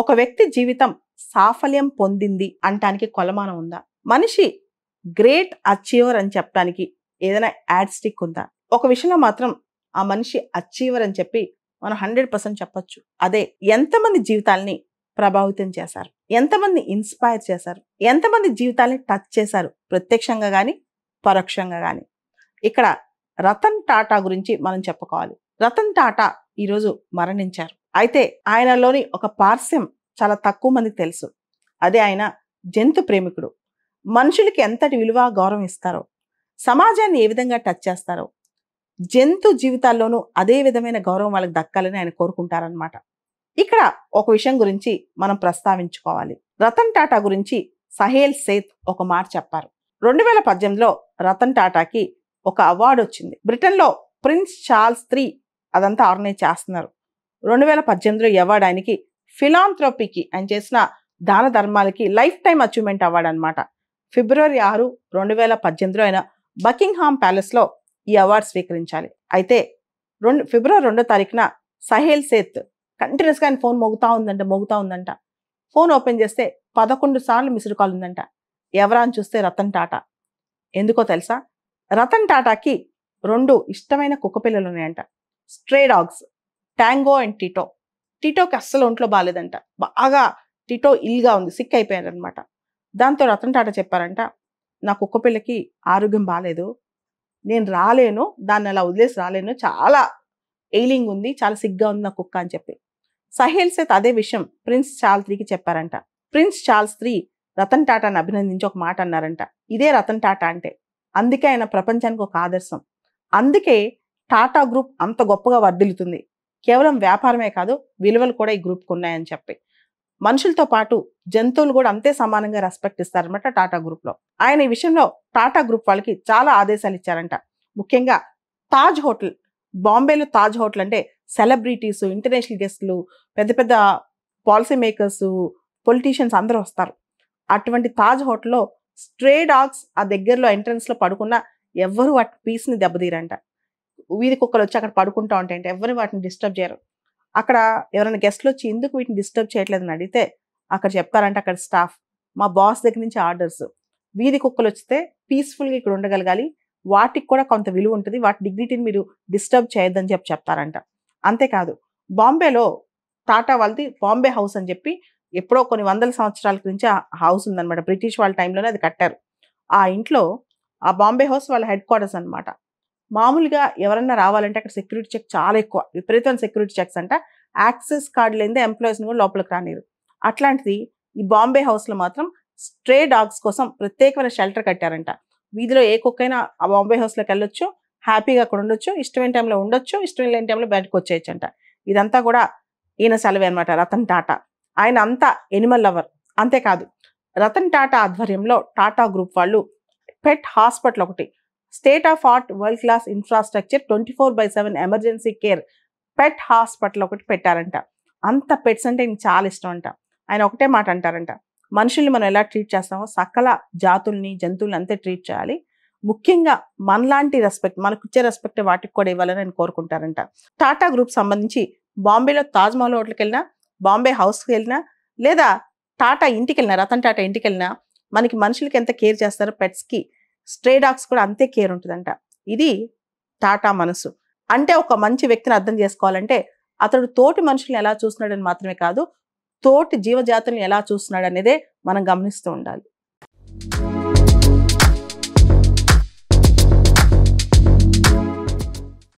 ఒక వ్యక్తి జీవితం సాఫల్యం పొందింది అంటానికి కొలమానం ఉందా మనిషి గ్రేట్ అచీవర్ అని చెప్పడానికి ఏదైనా యాడ్ స్టిక్ ఉందా ఒక విషయంలో మాత్రం ఆ మనిషి అచీవర్ అని చెప్పి మనం హండ్రెడ్ పర్సెంట్ చెప్పచ్చు అదే ఎంతమంది జీవితాల్ని ప్రభావితం చేశారు ఎంతమంది ఇన్స్పైర్ చేశారు ఎంతమంది జీవితాల్ని టచ్ చేశారు ప్రత్యక్షంగా కానీ పరోక్షంగా కానీ ఇక్కడ రతన్ టాటా గురించి మనం చెప్పుకోవాలి రతన్ టాటా ఈరోజు మరణించారు అయితే ఆయనలోని ఒక పార్శ్యం చాలా తక్కువ మందికి తెలుసు అదే ఆయన జంతు ప్రేమికుడు మనుషులకి ఎంతటి విలువ గౌరవం ఇస్తారో సమాజాన్ని ఏ విధంగా టచ్ చేస్తారో జంతు జీవితాల్లోనూ అదే విధమైన గౌరవం వాళ్ళకి దక్కాలని ఆయన కోరుకుంటారనమాట ఇక్కడ ఒక విషయం గురించి మనం ప్రస్తావించుకోవాలి రతన్ టాటా గురించి సహేల్ సేత్ ఒక మాట చెప్పారు రెండు వేల పద్దెనిమిదిలో రతన్ టాటాకి ఒక అవార్డు వచ్చింది బ్రిటన్లో ప్రిన్స్ చార్ల్స్ త్రీ అదంతా ఆర్గనైజ్ చేస్తున్నారు రెండు వేల పద్దెనిమిదిలో ఈ అవార్డు ఆయనకి ఫిలాంథ్రపీకి ఆయన చేసిన దాన ధర్మాలకి లైఫ్ టైం అచీవ్మెంట్ అవార్డు అనమాట ఫిబ్రవరి ఆరు రెండు వేల పద్దెనిమిదిలో ఆయన బకింగ్హామ్ ప్యాలెస్లో ఈ అవార్డు స్వీకరించాలి అయితే రెండు ఫిబ్రవరి రెండో తారీఖున సహేల్ సేత్ కంటిన్యూస్గా ఆయన ఫోన్ మోగుతూ ఉందంట మోగుతూ ఉందంట ఫోన్ ఓపెన్ చేస్తే పదకొండు సార్లు మిస్డ్ కాల్ ఉందంట ఎవరా అని చూస్తే రతన్ టాటా ఎందుకో తెలుసా రతన్ టాటాకి రెండు ఇష్టమైన కుక్కపిల్లలు ఉన్నాయంట stray dogs Tango and Tito టిటోకి అస్సలు ఒంట్లో బాగాలేదంట బాగా టిటో ఇల్గా ఉంది సిక్ అయిపోయారనమాట దాంతో రతన్ టాటా చెప్పారంట నా కుక్క పిల్లకి ఆరోగ్యం బాగాలేదు నేను రాలేను దాన్ని అలా వదిలేసి రాలేను చాలా ఎయిలింగ్ ఉంది చాలా సిగ్గా ఉంది నా కుక్క అని చెప్పి సహేల్ సేత్ అదే విషయం ప్రిన్స్ చార్ల్స్ త్రీకి చెప్పారంట ప్రిన్స్ చార్ల్స్ త్రీ రతన్ టాటాని అభినందించి ఒక మాట అన్నారంట ఇదే రతన్ టాటా అంటే అందుకే ఆయన ప్రపంచానికి ఒక ఆదర్శం అందుకే టాటా గ్రూప్ అంత గొప్పగా వర్ధిల్లుతుంది కేవలం వ్యాపారమే కాదు విలువలు కూడా ఈ గ్రూప్కి ఉన్నాయని చెప్పి మనుషులతో పాటు జంతువులు కూడా అంతే సమానంగా రెస్పెక్ట్ ఇస్తారనమాట టాటా గ్రూప్లో ఆయన ఈ విషయంలో టాటా గ్రూప్ వాళ్ళకి చాలా ఆదేశాలు ఇచ్చారంట ముఖ్యంగా తాజ్ హోటల్ బాంబేలో తాజ్ హోటల్ అంటే సెలబ్రిటీస్ ఇంటర్నేషనల్ గెస్టులు పెద్ద పెద్ద పాలసీ మేకర్స్ పొలిటీషియన్స్ అందరూ వస్తారు అటువంటి తాజ్ హోటల్లో స్ట్రే డాగ్స్ ఆ దగ్గరలో ఎంట్రన్స్లో పడుకున్న ఎవ్వరూ వాటి పీస్ని దెబ్బతీరంట వీధి కుక్కలు వచ్చి అక్కడ పడుకుంటా ఉంటాయంటే ఎవరు వాటిని డిస్టర్బ్ చేయరు అక్కడ ఎవరైనా గెస్ట్లు వచ్చి ఎందుకు వీటిని డిస్టర్బ్ చేయట్లేదని అడిగితే అక్కడ చెప్తారంటే అక్కడ స్టాఫ్ మా బాస్ దగ్గర నుంచి ఆర్డర్స్ వీధి కుక్కలు వస్తే పీస్ఫుల్గా ఇక్కడ ఉండగలగాలి వాటికి కూడా కొంత విలువ ఉంటుంది వాటి డిగ్నిటీని మీరు డిస్టర్బ్ చేయొద్దని చెప్పి చెప్తారంట అంతేకాదు బాంబేలో టాటా వాళ్ళది బాంబే హౌస్ అని చెప్పి ఎప్పుడో కొన్ని వందల సంవత్సరాల నుంచి ఆ హౌస్ ఉందనమాట బ్రిటిష్ వాళ్ళ టైంలోనే అది కట్టారు ఆ ఇంట్లో ఆ బాంబే హౌస్ వాళ్ళ హెడ్ క్వార్టర్స్ అనమాట మామూలుగా ఎవరన్నా రావాలంటే అక్కడ సెక్యూరిటీ చెక్ చాలా ఎక్కువ విపరీతమైన సెక్యూరిటీ చెక్స్ అంట యాక్సెస్ కార్డు లేని ఎంప్లాయీస్ని కూడా లోపలికి రానిరు అట్లాంటిది ఈ బాంబే హౌస్లో మాత్రం స్ట్రే డాగ్స్ కోసం ప్రత్యేకమైన షెల్టర్ కట్టారంట వీధిలో ఏ కుక్కైనా ఆ బాంబే హౌస్లోకి వెళ్ళొచ్చు హ్యాపీగా అక్కడ ఉండొచ్చు ఇష్టమైన టైంలో ఉండొచ్చు ఇష్టమైన లేని టైంలో బయటకు వచ్చేయచ్చు అంట ఇదంతా కూడా ఈయన సెలవే అనమాట రతన్ టాటా ఆయన అంతా ఎనిమల్ లవర్ అంతేకాదు రతన్ టాటా ఆధ్వర్యంలో టాటా గ్రూప్ వాళ్ళు పెట్ హాస్పిటల్ ఒకటి state of art world class infrastructure twenty four by seven emergency care pet hospital ఒకటి పెట్టారంట అంత పెట్స్ అంటే ఈయన చాలా ఇష్టం అంట ఆయన ఒకటే మాట అంటారంట మనుషుల్ని మనం ఎలా ట్రీట్ చేస్తామో సకల జాతుల్ని జంతువుల్ని అంతే ట్రీట్ చేయాలి ముఖ్యంగా మనలాంటి రెస్పెక్ట్ మనకు ఇచ్చే రెస్పెక్ట్ వాటికి కూడా ఇవ్వాలని ఆయన కోరుకుంటారంట టాటా గ్రూప్ సంబంధించి బాంబేలో తాజ్మహల్ హోటల్కి వెళ్ళినా బాంబే హౌస్కి వెళ్ళినా లేదా టాటా ఇంటికి వెళ్ళినా రతన్ టాటా ఇంటికి వెళ్ళినా మనకి మనుషులకి ఎంత కేర్ చేస్తారో పెట్స్కి స్ట్రే డాగ్స్ కూడా అంతే కేర్ ఉంటుందంట ఇది టాటా మనసు అంటే ఒక మంచి వ్యక్తిని అర్థం చేసుకోవాలంటే అతడు తోటి మనుషులను ఎలా చూస్తున్నాడని మాత్రమే కాదు తోటి జీవజాతులను ఎలా చూస్తున్నాడు అనేదే మనం గమనిస్తూ ఉండాలి